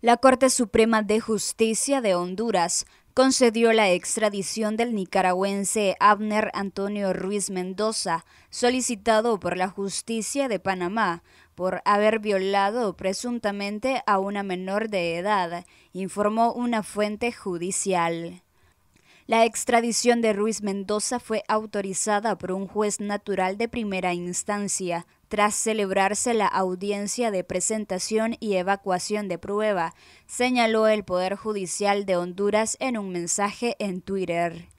La Corte Suprema de Justicia de Honduras concedió la extradición del nicaragüense Abner Antonio Ruiz Mendoza, solicitado por la justicia de Panamá por haber violado presuntamente a una menor de edad, informó una fuente judicial. La extradición de Ruiz Mendoza fue autorizada por un juez natural de primera instancia, tras celebrarse la audiencia de presentación y evacuación de prueba, señaló el Poder Judicial de Honduras en un mensaje en Twitter.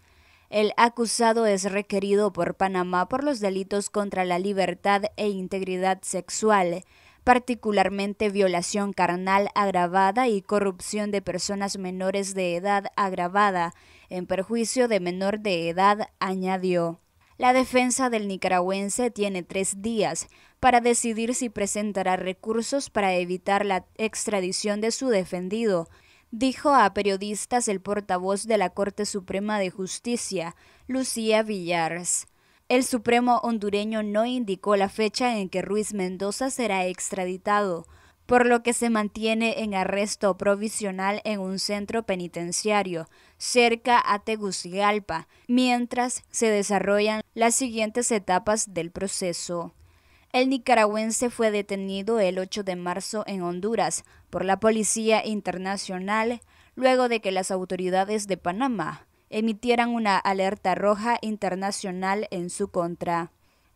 El acusado es requerido por Panamá por los delitos contra la libertad e integridad sexual, particularmente violación carnal agravada y corrupción de personas menores de edad agravada, en perjuicio de menor de edad, añadió. La defensa del nicaragüense tiene tres días para decidir si presentará recursos para evitar la extradición de su defendido, dijo a periodistas el portavoz de la Corte Suprema de Justicia, Lucía Villars. El Supremo hondureño no indicó la fecha en que Ruiz Mendoza será extraditado, por lo que se mantiene en arresto provisional en un centro penitenciario cerca a Tegucigalpa, mientras se desarrollan las siguientes etapas del proceso. El nicaragüense fue detenido el 8 de marzo en Honduras por la Policía Internacional luego de que las autoridades de Panamá emitieran una alerta roja internacional en su contra.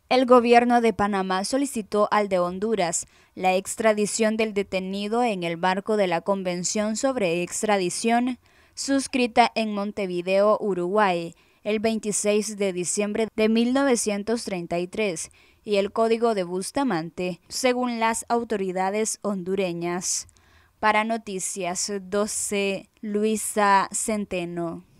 El gobierno de Panamá solicitó al de Honduras la extradición del detenido en el marco de la Convención sobre Extradición, suscrita en Montevideo, Uruguay, el 26 de diciembre de 1933 y el Código de Bustamante, según las autoridades hondureñas. Para Noticias 12, Luisa Centeno.